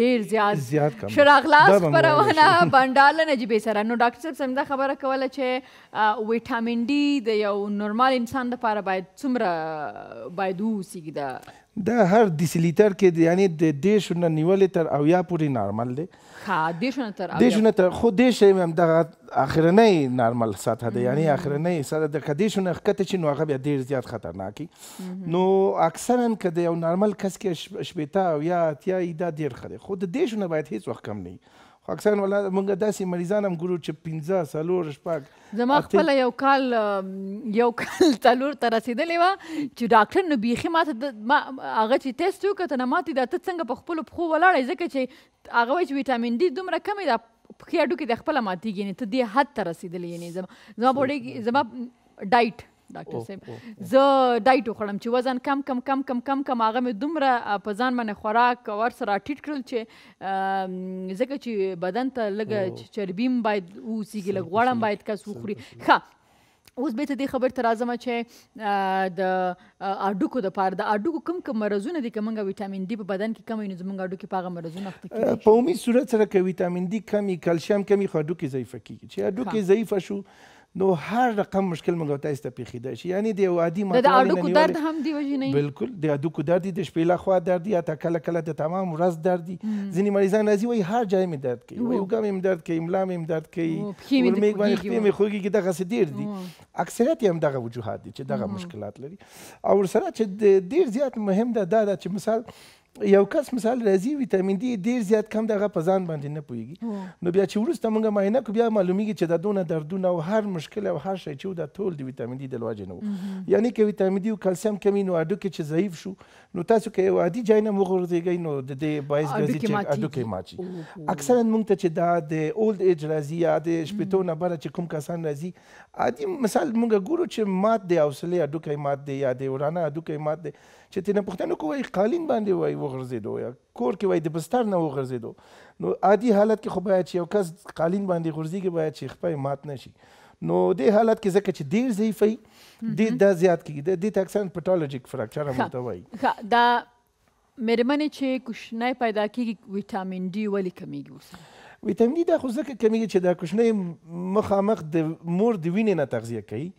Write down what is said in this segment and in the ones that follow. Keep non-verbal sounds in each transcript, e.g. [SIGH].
ډیر زیات زیات کم شراغلاس خبرونه بنډار له نجیبې سره نو ډاکټر صاحب سمدا خبره کوله چې ویټامین ډي د یو نورمال انسان لپاره باید څومره باید ووسیږي د دا هر دیسلیټر کې دی یعنی د دې شونه نیولې تر او یا پوری نارمل دی ها دې شونه تر دې شونه تر خو دې شی هم د اخرنۍ نارمل سطح دی یعنی اخرنۍ سطح د کدي شونه کته چې نو هغه بیا ډیر زیات خطرناکي نو اکثرا کده یو نارمل کس کې شپېتا او یا اتیا ایدا ډیر خره خو دې شونه باید هیڅ وخت کم نه خو اکثر ولا موږ داسې مریضان هم ګورو چې پنځه څلور شپږ زما خپله یو کال یو کال څلور ته رسېدلې وه چې ډاکټر نو بیخي ما ته ما هغه چې ټیسټ وکړ ته نه ما ته دا ته څنګه په خپلو پښو ولاړې ځکه چې هغه وایي چې ویټامین ډي دومره کمې ده پښې هډوکي د خپله ماتېږي یعنې ته دې حد ته رسېدلې یعنې زما زما بوډۍ زما ډایټ ډاکټر صاحب زه ډایټ وخورم چې وزن کم کم کم کم کم کم هغه مې دومره په ځان باندې خوراک ور سره ټیټ کړل چې ځکه چې بدن ته لږه چربیم باید اوسیږي لږ غوړم باید کس وخوري ښه اوس به ته دې خبر ته راځم چې د اډوکو د پاره د اډوکو کم کم مرزونه دي کومه ویټامین ډي په بدن کې کم وي نو زموږ اډوکي په هغه مرزونه اخته کیږي په عمومي صورت سره کې ویټامین ډي کمی کلشیم کمی خو اډوکي ضعیف کیږي چې اډوکي ضعیف شو نو هر رقم مشکل موږ ته ایسته پیښیدای شي یعنی د یو عادي ماته د اډوکو درد هم دی وجه نه بالکل د اډوکو درد د شپې له خوا درد یا تا کله کله د تمام ورځ درد دی ځینې مریضان راځي وایي هر ځای مې درد کوي وایي وګم مې درد کوي ملا مې درد کوي ورمې باندې خپې مې خوږي کې دغه څه ډیر دي اکثریت هم دغه وجوهات دي چې دغه مشکلات لري او ورسره چې ډیر زیات مهم ده دا چې مثال یو کس مثال راځي ویتامین ډي ډیر زیات کم دغه په ځان باندې نه پويږي نو بیا چې ورسته مونږه معاینه کو بیا معلومیږي چې د دونه دردونه او هر مشکل او هر شی چې دا ټول د ویتامین ډي د لواجه نه یعنی کې ویتامین ډي او کلسیم کمی نو اډوکې چې ضعیف شو نو تاسو کې یو عادي ځای نه مغورځيږي نو د دې باعث ګرځي چې اډوکې ماچي اکثرا مونږ ته چې دا د اولډ ایج راځي یا د شپېتو نه بره چې کوم کسان راځي عادي مثال مونږ ګورو چې مات دی حوصله اډوکې مات دی یا د ورانه اډوکې مات دی چې تنه پښتنو کوی قالین باندې وای وغورځېدو یا کور کې وای د بستر نه وغورځېدو نو عادي حالت کې خو باید چې یو کس قالین باندې غورځېږي باید چې خپه مات نه شي نو دې حالت کې ځکه چې ډېر ضعیف وي دې دا زیات کېږي دې ته اکثر پټالوجیک فریکچر هم ورته وایي دا مېرمنې چې کوشنی پیدا کېږي ویټامین ډي ولې کمیږي ورسره ویټامین ډي دا خو ځکه کمیږي چې دا کوشنی مخامخ د مور د وینې نه تغذیه کوي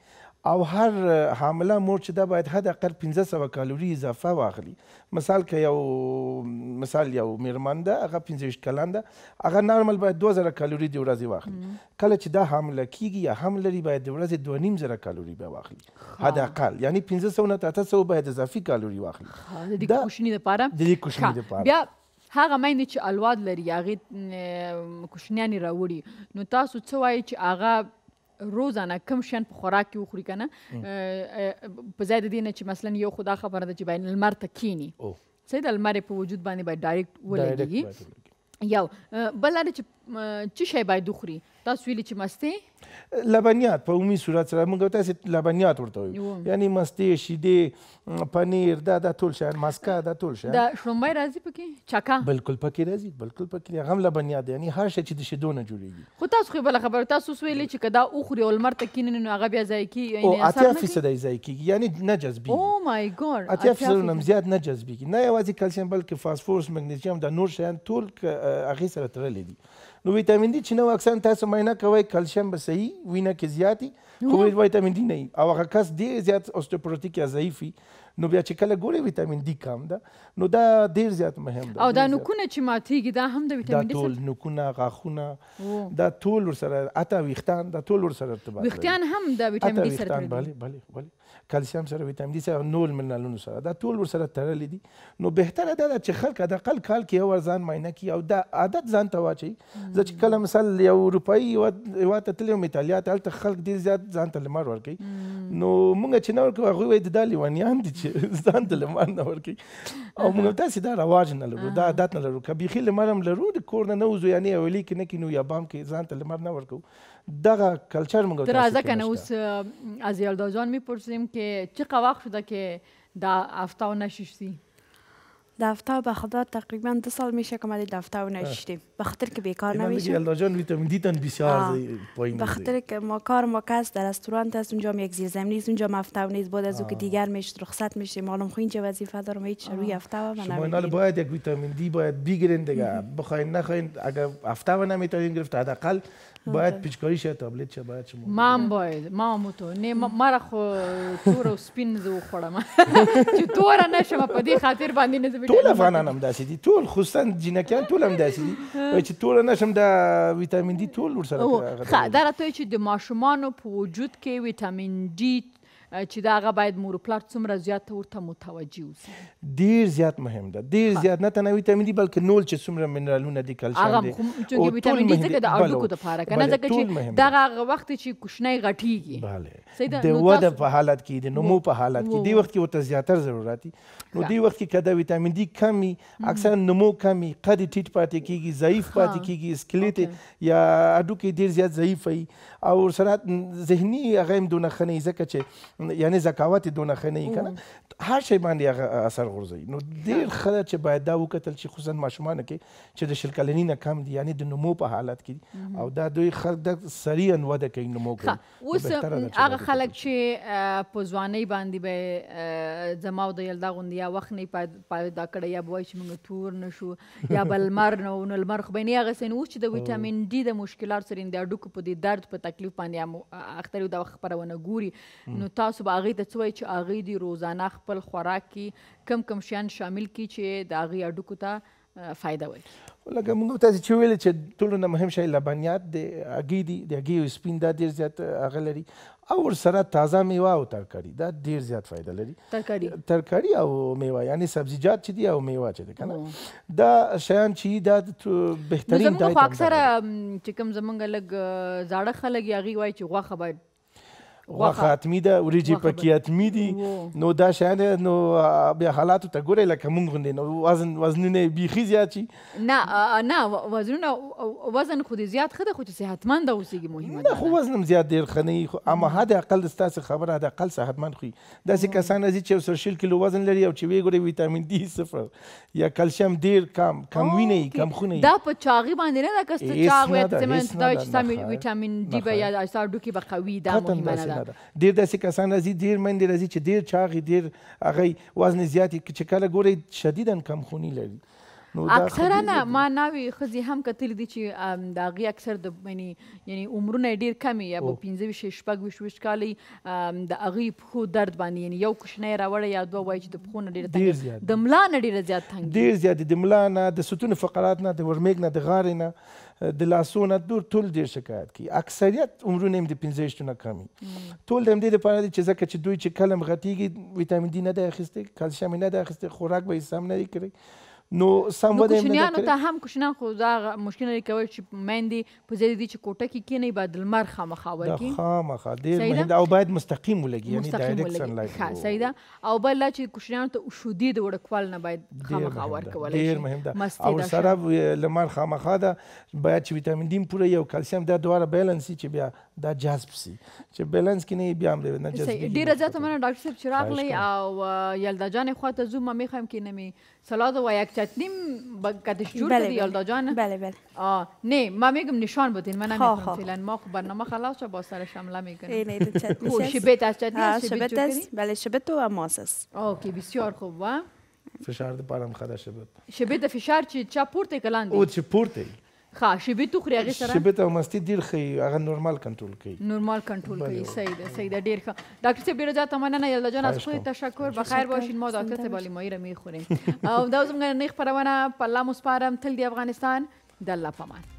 او هر حامله مور چې دا باید حد اقل 1500 کالوري اضافه واخلي مثال که یو مثال یو میرمن ده هغه 15 کلان ده هغه نارمل باید 2000 کالوري د ورځې واخلي کله چې دا حامله کیږي یا حمل لري باید د ورځې 2500 کالوري به واخلي حد اقل یعنی 1500 نه 800 باید اضافي کالوري واخلي د دې کوشنې لپاره د دې کوشنې لپاره بیا هغه مینه چې الواد لري هغه کوشنیان راوړي نو تاسو څه وایي چې هغه روزانه کم شین په خوراک کې وخوري کنه په ځای د دې نه چې مثلا یو خدا خبره ده چې باید لمر ته کینی څه د لمر په وجود باندې باید ډایرکټ ولګي یو بل لاره چې څه شی باید وخوري تاسو ویلي چې مستې لبنیات په عمومي صورت سره موږ تاسې لبنیات ورته وایو یعنی مستې شیدې پنیر دا دا ټول شیان مسکا دا ټول شیان دا شړومبی راځي پکې چکا بالکل پکې راځي بالکل پکې هم لبنیات دی یعنی هر شی چې د شیدو نه جوړیږي خو تاسو خو بل خبر تاسو ویلي چې کدا اوخوري او لمر ته کینې نو هغه بیا ځای کی یعنی اثر نه کوي ځای کیږي یعنی نه جذبي او مای ګاډ اتیا فیصد نه زیات نه جذبيږي نه یوازې کلسیم بلکې فاسفورس مګنیزیم دا نور شیان ټول هغې سره تړلي دي نو ویټامین ډي چې نو اکثر تاسو معاینه کوئ کلشیم به صحیح وینه کې زیاتی خو ویټامین ډي نه او هغه کس ډیر زیات اوستوپروتیک یا ضعیف وي نو بیا چې کله ګوري ویتامین ډي کم ده نو دا ډیر زیات مهم ده او دا نکونه چې ماتېږي دا هم د ویتامین ډي سره ټول نکونه غاښونه دا ټول ورسره اته ویښتان دا ټول ورسره ارتباط ویښتان هم د ویتامین ډي سره تړلي بله بله بله کلسیم سره ویتامین ډي سره نول منرالونو سره دا ټول ورسره تړلي دي نو بهتره دا ده چې خلک د اقل کال کې یو ځان معاینه کړي او دا عادت ځان ته واچوي زه چې کله مثال یو اروپایي هېواد ته تللی وم ایټالیا ته هلته خلک ډېر زیات ځان ته لمر ورکوي نو مونږ چې نه ورکو هغه وای د لیوانیان دي چې [LAUGHS] ځان ته لمر نه ورکی او موږ تاسو دا رواج نه لرو دا عادت نه لرو کبي خل مرم لرو د کور نه وځو یعنی اولی کې نه کینو یا بام کې ځان ته لمر نه ورکو دغه کلچر موږ تر ازه کنه اوس ازیل دازان میپرسیم که چه وخت شده که دا افتاو نشیشتی دفته به خدا تقریبا دو سال میشه که ما دفته و نشیدیم به خاطر که بیکار نمیشه الله جان ویتامین دی تن بسیار پایین به خاطر که ما کار ما کس در رستوران است اونجا یک زیرزمینی است اونجا مفته نیست بود از او که دیگر میشه رخصت میشه معلوم خو اینجا وظیفه دارم هیچ روی هفته و من باید یک ویتامین دی باید بگیرین دیگه بخواین نخواین اگر هفته و نمیتونین گرفت حداقل باید پیچکاری شه تابلت شه باید شما من باید ما مو تو نه ما را خو تور و سپین زو خوړم چې تور نه خاطر باندې نه ټول افغانان هم داسې دي ټول خصوصا جنکیان ټول هم داسې دي وایي چې ټول نشم دا ویټامین ډي ټول ورسره ښه دا راته چې د ماشومانو په وجود کې ویټامین ډي چې دا هغه باید مور پلار څومره زیات ورته متوجه اوسي ډیر زیات مهم ده ډیر زیات نه تنه ویټامین ډي بلکې نول چې څومره منرالونه دي کلشیم دي هغه چې ویټامین ډي څنګه د اړیکو د لپاره کنه ځکه چې دا هغه وخت چې کوښنۍ غټیږي بله د وده په حالت کې د نمو په حالت کې دی وخت کې ورته زیاتر ضرورت نو دی وخت کې کده ویتامین ډي کم وي اکثرا نمو کم وي قد ټیټ پاتې کیږي ضعیف پاتې کیږي سکلیټ یا هډوکي ډیر زیات ضعیف وي او سره ذهني هغه هم دونه خنې ځکه چې یعنی ذکاوت دونه خنې کنه هر شی باندې هغه اثر غورځوي نو ډېر ښه ده چې باید دا وکتل چې خصوصا ماشومانو کې چې د شل کلنۍ نه کم دي یعنی د نمو په حالت کې دي او دا دوی د سریعا وده کوي نمو کوي اوس هغه خلک چې په ځوانۍ باندې به زما او د یلدا غوندې یا وخت نه پیدا کړی یا به وایي چې موږ تور نه شو یا به لمر نه ونو لمر خو به نه هغسې نه اوس چې د ویټامین ډي د مشکلات سره د هډوکو په دې درد په تکلیف باندې هم اختر دا خبرونه ګوري نو تاسو به هغې ته څه وایي چې هغې دې روزانه خپل خپل خوراک کې کم کم شیان شامل کی چې د هغې اډوکو ته فایده وي لکه موږ تاسو چې ویل چې ټولو نه مهم شی لبنیات دی هګۍ دي د هګۍ سپین دا ډېر زیات هغه لري او ورسره تازه میوه او ترکاری دا ډیر زیات فایده لري ترکاری ترکاری او میوه یعنی سبزیجات چې دي او میوه چې دي کنه دا شیان چې دا بهترین دایته زموږ اکثره چې کوم زمونږ لګ زاړه خلک یاغي وای چې غوښه باید غوښه اتمی ده وریجې پکې اتمی دي نو دا شیان نو بیا حالاتو ته ګورئ لکه موږ غوندې نو وزن وزنونه بیخي زیات شي نه نه وزنونه وزن خو دې زیات ښه ده خو چې صحتمند اوسېږي مهمه ده خو وزن هم زیات ډېر ښه نه وي اما حد اقل ستاسو خبره حد اقل صحتمند خو داسې کسان راځي چې یو سل شل کیلو وزن لري او چې وی ګوري ویټامین ډي صفر یا کلشیم ډېر کم کم ویني کم خوني دا په چاغي باندې نه ده که څه چاغ وي ته من دا چې ویټامین ډي به یا ډوکی به قوي دا مهمه ده نه ده ډېر داسې کسان راځي ډېر میندې راځي چې ډېر چاغې ډېر هغه وزن زیاتې چې کله ګورئ شدیدا کمخوني لري نو اکثرا ما ناوي خزي هم کتل دي چې دا غي اکثر د یعنی یعنی عمرونه ډیر کم یا په 15 شش پګ وش وش کالي د اغي په درد باندې یعنی یو کوشنه راوړ یا دوه وای چې د خون ډیر تنګ د ملا نه ډیر زیات تنګ ډیر زیات د ملا نه د ستون فقرات نه د ورمېګ نه د غار نه د لاسونه دور ټول ډیر شکایت کوي اکثریت عمرونه هم د 15 شتونه کمی ټول د دې لپاره چې ځکه چې دوی چې کلم غټیږي ویتامین ډي نه دی اخیستی کلسیم نه دی اخیستی خوراک به یې سم نه دی کړی نو سم ودا کوچنیانو ته هم کوچنیان خو دا مشکل لري کوي چې مېندې په ځای دي چې کوټه کې کې نه بعد المر خامخا ورکی خامخا دې مهند او باید مستقیم ولګي یعنی ډایرکشن لایي ښه صحیح ده او بل لا چې کوچنیانو ته شودي د وړکوال نه باید خامخا ورکول شي ډیر مهم ده او سره لمر خامخا ده باید چې ویټامین ډی پوره یو کلسیم دا دواړه بیلانس چې بیا دا جذب سي چې بیلانس کې نه بیا هم نه جذب ډیر زیات مننه ډاکټر صاحب چې راغلی او یلدا جان خواته زوم مې خم کې نمي سلام او یک چتنیم کدش جور بله کردی بله. جان بله بله آه نه ما میگم نشان بدین من نمیتونم فعلا ما خب برنامه خلاص شد با سر شمله میکنم نه نه چتنی خب، شبت از چتنی شبت شبت بله شبت و ماسس اوکی بسیار خوب و فشار دی پارم خدا شبت شبت فشار چی چا پورته کلاندی او چی پورته ښه شیبې تخري هغه سره شیبې ته مستی ډیر ښه هغه نورمال کنټرول کوي نورمال کنټرول کوي صحیح ده صحیح ده ډیر ښه ډاکټر صاحب ډیر زیات مننه یلا جان از خود تشکر بخیر باشین ما ډاکټر صاحب علی مایر میخوریم او دا زموږ نه خبرونه په لامو سپارم تل دی افغانستان د الله پامان